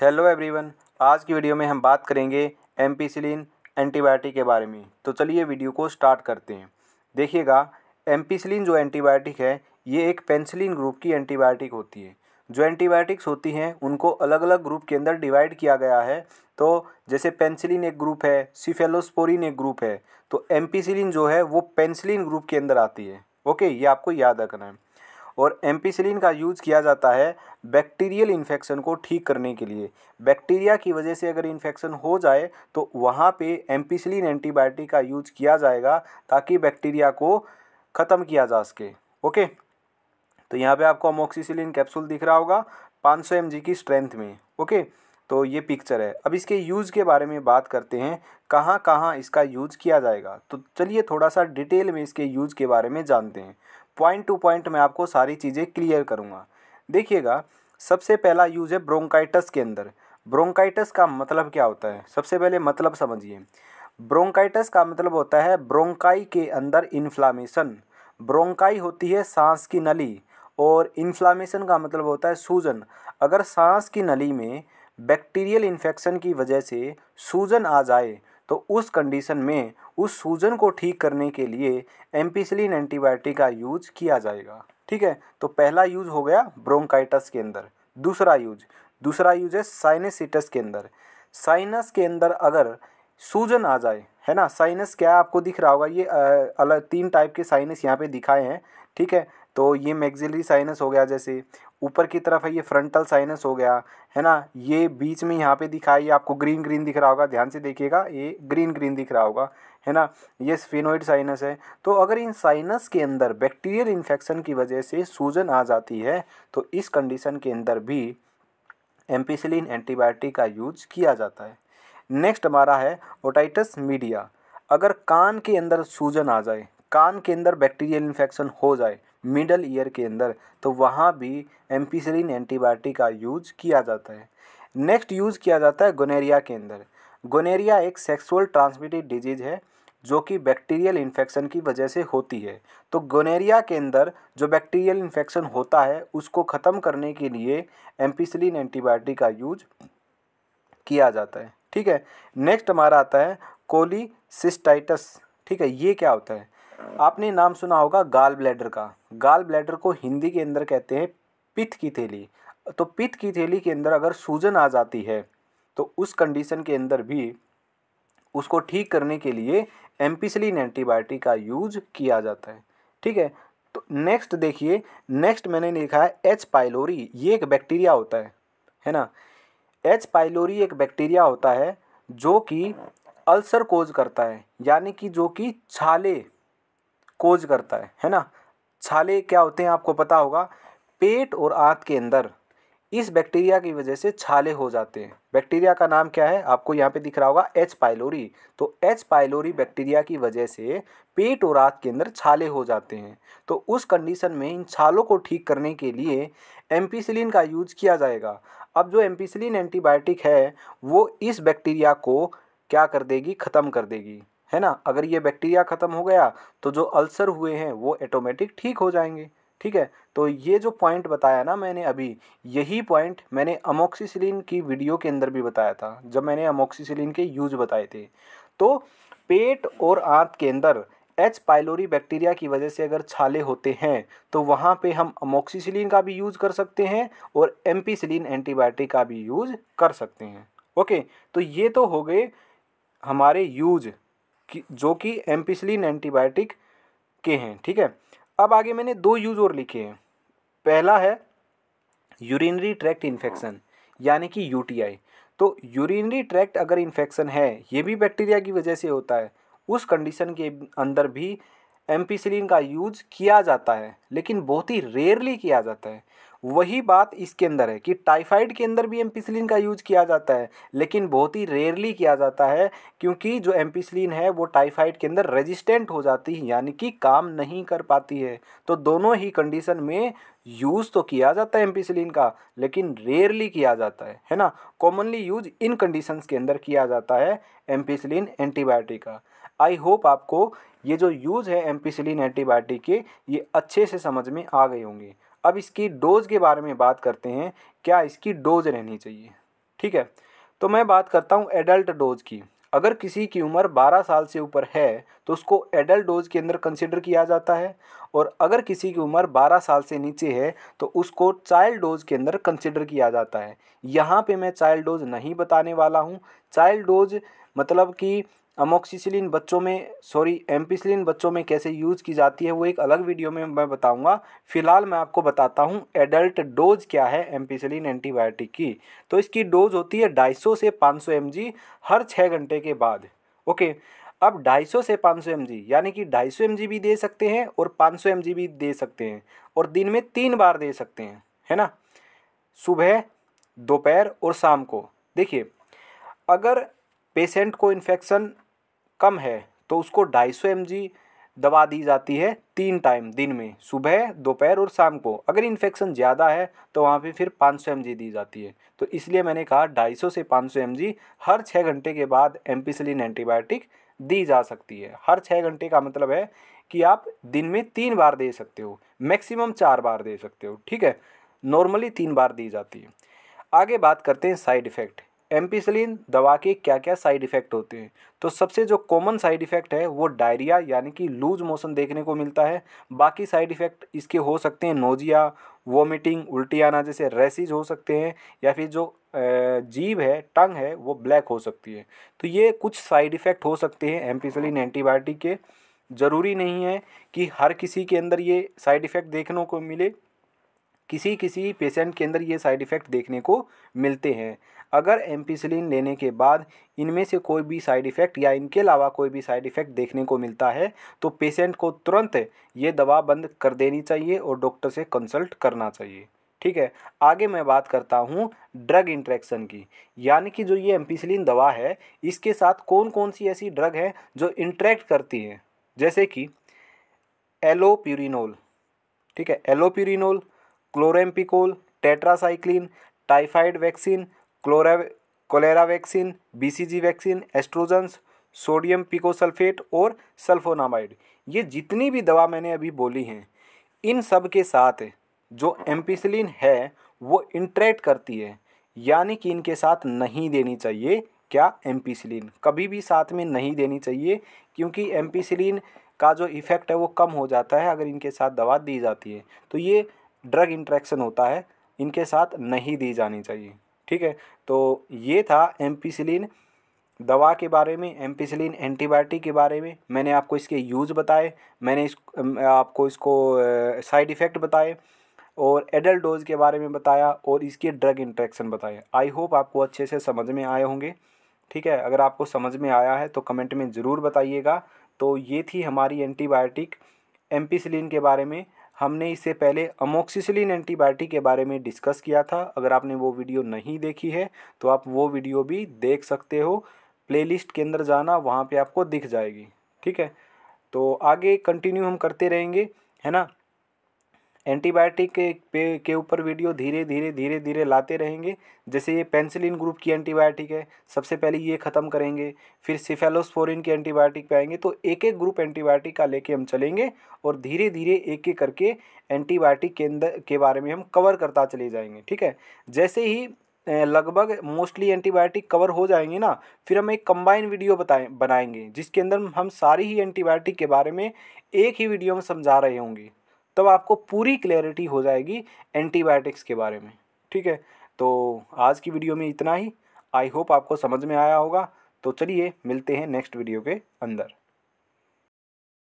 hello everyone आज की video में हम बात करेंगे एम्पीसिलिन एंटीबायोटिक के बारे में तो चलिए वीडियो को स्टार्ट करते हैं देखिएगा एम्पीसिलिन जो एंटीबायोटिक है ये एक पेंसिलिन ग्रुप की एंटीबायोटिक होती है जो एंटीबायोटिक्स होती हैं उनको अलग अलग ग्रुप के अंदर डिवाइड किया गया है तो जैसे पेंसिलिन एक ग्रुप है सिफेलोस्पोरिन एक ग्रुप है तो एम्पीसिलिन जो है वो पेंसिलिन ग्रुप के अंदर आती है ओके ये आपको याद रखना है और एम्पीसिलिन का यूज़ किया जाता है बैक्टीरियल इन्फेक्शन को ठीक करने के लिए बैक्टीरिया की वजह से अगर इन्फेक्शन हो जाए तो वहाँ पे एम्पीसिलिन एंटीबायोटिक का यूज किया जाएगा ताकि बैक्टीरिया को ख़त्म किया जा सके ओके तो यहाँ पे आपको अमोक्सीसिलिन कैप्सूल दिख रहा होगा पाँच सौ की स्ट्रेंथ में ओके तो ये पिक्चर है अब इसके यूज़ के बारे में बात करते हैं कहाँ कहाँ इसका यूज़ किया जाएगा तो चलिए थोड़ा सा डिटेल में इसके यूज़ के बारे में जानते हैं पॉइंट टू पॉइंट मैं आपको सारी चीज़ें क्लियर करूँगा देखिएगा सबसे पहला यूज़ है ब्रोंकाइटस के अंदर ब्रोंकाइटस का मतलब क्या होता है सबसे पहले मतलब समझिए ब्रोंकाइटस का मतलब होता है ब्रोंकाई के अंदर इन्फ्लामेशन ब्रोंकाई होती है सांस की नली और इन्फ्लामेशन का मतलब होता है सूजन अगर सांस की नली में बैक्टीरियल इन्फेक्शन की वजह से सूजन आ जाए तो उस कंडीशन में उस सूजन को ठीक करने के लिए एम्पीसिलिन एंटीबायोटिक का यूज किया जाएगा ठीक है तो पहला यूज हो गया ब्रोंकाइटस के अंदर दूसरा यूज दूसरा यूज है साइनसिटस के अंदर साइनस के अंदर अगर सूजन आ जाए है ना साइनस क्या आपको दिख रहा होगा ये अलग तीन टाइप के साइनस यहाँ पे दिखाए हैं ठीक है तो ये मैग्जिलरी साइनस हो गया जैसे ऊपर की तरफ है ये फ्रंटल साइनस हो गया है ना ये बीच में यहाँ पे दिखाई आपको ग्रीन ग्रीन दिख रहा होगा ध्यान से देखिएगा ये ग्रीन ग्रीन दिख रहा होगा है ना ये स्फिनोइड साइनस है तो अगर इन साइनस के अंदर बैक्टीरियल इन्फेक्शन की वजह से सूजन आ जाती है तो इस कंडीशन के अंदर भी एम्पीसिलिन एंटीबायोटिक का यूज किया जाता है नेक्स्ट हमारा है ओटाइटस मीडिया अगर कान के अंदर सूजन आ जाए कान के अंदर बैक्टीरियल इन्फेक्शन हो जाए मिडल ईयर के अंदर तो वहाँ भी एम्पीसिलिन एंटीबायोटिक का यूज किया जाता है नेक्स्ट यूज़ किया जाता है गोनेरिया के अंदर गोनेरिया एक सेक्सुअल ट्रांसमिटेड डिजीज़ है जो कि बैक्टीरियल इन्फेक्शन की वजह से होती है तो गोनेरिया के अंदर जो बैक्टीरियल इन्फेक्शन होता है उसको ख़त्म करने के लिए एम्पीसिलिन एंटीबायोटिक का यूज किया जाता है ठीक है नेक्स्ट हमारा आता है कोली ठीक है ये क्या होता है आपने नाम सुना होगा गाल ब्लैडर का गाल ब्लैडर को हिंदी के अंदर कहते हैं पित्त की थैली तो पित्त की थैली के अंदर अगर सूजन आ जाती है तो उस कंडीशन के अंदर भी उसको ठीक करने के लिए एम्पिसलिन एंटीबायोटिक का यूज किया जाता है ठीक है तो नेक्स्ट देखिए नेक्स्ट मैंने लिखा है एच पाइलोरी ये एक बैक्टीरिया होता है है ना एच पाइलोरी एक बैक्टीरिया होता है जो कि अल्सर कोज करता है यानी कि जो कि छाले कोज करता है है ना छाले क्या होते हैं आपको पता होगा पेट और आँख के अंदर इस बैक्टीरिया की वजह से छाले हो जाते हैं बैक्टीरिया का नाम क्या है आपको यहाँ पे दिख रहा होगा एच पाइलोरी तो एच पाइलोरी बैक्टीरिया की वजह से पेट और आँख के अंदर छाले हो जाते हैं तो उस कंडीशन में इन छालों को ठीक करने के लिए एम्पीसिलिन का यूज किया जाएगा अब जो एम्पीसिलिन एंटीबायोटिक है वो इस बैक्टीरिया को क्या कर देगी ख़त्म कर देगी है ना अगर ये बैक्टीरिया ख़त्म हो गया तो जो अल्सर हुए हैं वो ऑटोमेटिक ठीक हो जाएंगे ठीक है तो ये जो पॉइंट बताया ना मैंने अभी यही पॉइंट मैंने अमोक्सीसिलिन की वीडियो के अंदर भी बताया था जब मैंने अमोक्सीसिलिन के यूज बताए थे तो पेट और आंत के अंदर एच पाइलोरी बैक्टीरिया की वजह से अगर छाले होते हैं तो वहाँ पे हम अमोक्सीसिलिन का भी यूज़ कर सकते हैं और एम्पीसिलिन एंटीबायोटिक का भी यूज़ कर सकते हैं ओके तो ये तो हो गए हमारे यूज जो कि एम्पिसलिन एंटीबायोटिक के हैं ठीक है अब आगे मैंने दो यूज़ और लिखे हैं पहला है यूरिनरी ट्रैक्ट इन्फेक्शन यानी कि यूटीआई तो यूरिनरी ट्रैक्ट अगर इन्फेक्शन है ये भी बैक्टीरिया की वजह से होता है उस कंडीशन के अंदर भी एम्पिसलिन का यूज किया जाता है लेकिन बहुत ही रेयरली किया जाता है वही बात इसके अंदर है कि टाइफाइड के अंदर भी एम्पिसलिन का यूज किया जाता है लेकिन बहुत ही रेयरली किया जाता है क्योंकि जो एम्पिसलिन है वो टाइफाइड के अंदर रेजिस्टेंट हो जाती है यानी कि काम नहीं कर पाती है तो दोनों ही कंडीशन में यूज़ तो किया जाता है एम्पिसिलिन का लेकिन रेयरली किया जाता है है ना कॉमनली यूज इन कंडीशन के अंदर किया जाता है एम्पिसिलिन एंटीबायोटिक का आई होप आपको ये जो यूज़ है एम्पिसिलिन एंटीबायोटिक के ये अच्छे से समझ में आ गए होंगे अब इसकी डोज़ के बारे में बात करते हैं क्या इसकी डोज़ रहनी चाहिए ठीक है तो मैं बात करता हूँ एडल्ट डोज़ की अगर किसी की उम्र 12 साल से ऊपर है तो उसको एडल्ट डोज के अंदर कंसिडर किया जाता है और अगर किसी की उम्र 12 साल से नीचे है तो उसको चाइल्ड डोज के अंदर कंसिडर किया जाता है यहाँ पे मैं चाइल्ड डोज नहीं बताने वाला हूँ चाइल्ड डोज मतलब कि अमोक्सिसिलिन बच्चों में सॉरी एम्पिसिलिन बच्चों में कैसे यूज़ की जाती है वो एक अलग वीडियो में मैं बताऊंगा फिलहाल मैं आपको बताता हूं एडल्ट डोज क्या है एम्पिसिलिन एंटीबायोटिक की तो इसकी डोज होती है ढाई से 500 सौ हर छः घंटे के बाद ओके अब 250 से 500 सौ यानी कि 250 सौ भी दे सकते हैं और 500 सौ भी दे सकते हैं और दिन में तीन बार दे सकते हैं है ना सुबह दोपहर और शाम को देखिए अगर पेशेंट को इन्फेक्शन कम है तो उसको ढाई सौ एम दवा दी जाती है तीन टाइम दिन में सुबह दोपहर और शाम को अगर इन्फेक्शन ज़्यादा है तो वहाँ पे फिर 500 सौ दी जाती है तो इसलिए मैंने कहा 250 से 500 सौ हर छः घंटे के बाद एम्पीसिलिन एंटीबायोटिक दी जा सकती है हर छः घंटे का मतलब है कि आप दिन में तीन बार दे सकते हो मैक्सिमम चार बार दे सकते हो ठीक है नॉर्मली तीन बार दी जाती है आगे बात करते हैं साइड इफ़ेक्ट एम्पिसलिन दवा के क्या क्या साइड इफ़ेक्ट होते हैं तो सबसे जो कॉमन साइड इफ़ेक्ट है वो डायरिया यानी कि लूज मोशन देखने को मिलता है बाकी साइड इफ़ेक्ट इसके हो सकते हैं नोजिया वोमिटिंग उल्टी आना जैसे रेसिज हो सकते हैं या फिर जो जीभ है टंग है वो ब्लैक हो सकती है तो ये कुछ साइड इफ़ेक्ट हो सकते हैं एम्पिसलिन एंटीबायोटिक के ज़रूरी नहीं है कि हर किसी के अंदर ये साइड इफ़ेक्ट देखने को मिले किसी किसी पेशेंट के अंदर ये साइड इफ़ेक्ट देखने को मिलते हैं अगर एम्पीसिलिन लेने के बाद इनमें से कोई भी साइड इफ़ेक्ट या इनके अलावा कोई भी साइड इफ़ेक्ट देखने को मिलता है तो पेशेंट को तुरंत ये दवा बंद कर देनी चाहिए और डॉक्टर से कंसल्ट करना चाहिए ठीक है आगे मैं बात करता हूँ ड्रग इंट्रैक्शन की यानी कि जो ये एम्पीसिलिन दवा है इसके साथ कौन कौन सी ऐसी ड्रग हैं जो इंट्रैक्ट करती हैं जैसे कि एलोप्यूरिनोल ठीक है allopurinol chloramphenicol tetracycline typhoid vaccine क्लोरा cholera vaccine BCG vaccine estrogens sodium picosulfate और सल्फोनामाइड ये जितनी भी दवा मैंने अभी बोली हैं इन सब के साथ जो एम्पिसलिन है वो इंट्रैक्ट करती है यानी कि इनके साथ नहीं देनी चाहिए क्या एम्पिसलिन कभी भी साथ में नहीं देनी चाहिए क्योंकि एम्पिसलिन का जो इफ़ेक्ट है वो कम हो जाता है अगर इनके साथ दवा दी जाती है तो ये ड्रग इंट्रैक्शन होता है इनके साथ नहीं दी जानी चाहिए ठीक है तो ये था एम्पिसिलिन दवा के बारे में एम्पिसिलिन एंटीबायोटिक के बारे में मैंने आपको इसके यूज़ बताए मैंने इस आपको इसको साइड इफ़ेक्ट बताए और एडल्ट डोज के बारे में बताया और इसके ड्रग इंट्रैक्शन बताए आई होप आपको अच्छे से समझ में आए होंगे ठीक है अगर आपको समझ में आया है तो कमेंट में ज़रूर बताइएगा तो ये थी हमारी एंटीबायोटिक एम्पीसिलिन के बारे में हमने इससे पहले अमोक्सिसिलिन एंटीबायोटिक के बारे में डिस्कस किया था अगर आपने वो वीडियो नहीं देखी है तो आप वो वीडियो भी देख सकते हो प्लेलिस्ट के अंदर जाना वहाँ पे आपको दिख जाएगी ठीक है तो आगे कंटिन्यू हम करते रहेंगे है ना एंटीबायोटिक के के ऊपर वीडियो धीरे धीरे धीरे धीरे लाते रहेंगे जैसे ये पेंसिलिन ग्रुप की एंटीबायोटिक है सबसे पहले ये ख़त्म करेंगे फिर सिफेलोस्फोरिन की एंटीबायोटिक पे आएंगे तो एक एक ग्रुप एंटीबायोटिक का लेके हम चलेंगे और धीरे धीरे एक एक करके एंटीबायोटिक के अंदर के बारे में हम कवर करता चले जाएंगे ठीक है जैसे ही लगभग मोस्टली एंटीबायोटिक कवर हो जाएंगे ना फिर हम एक कंबाइन वीडियो बताए बनाएंगे जिसके अंदर हम सारी ही एंटीबायोटिक के बारे में एक ही वीडियो में समझा रहे होंगे तब आपको पूरी क्लैरिटी हो जाएगी एंटीबायोटिक्स के बारे में ठीक है तो आज की वीडियो में इतना ही आई होप आपको समझ में आया होगा तो चलिए मिलते हैं नेक्स्ट वीडियो के अंदर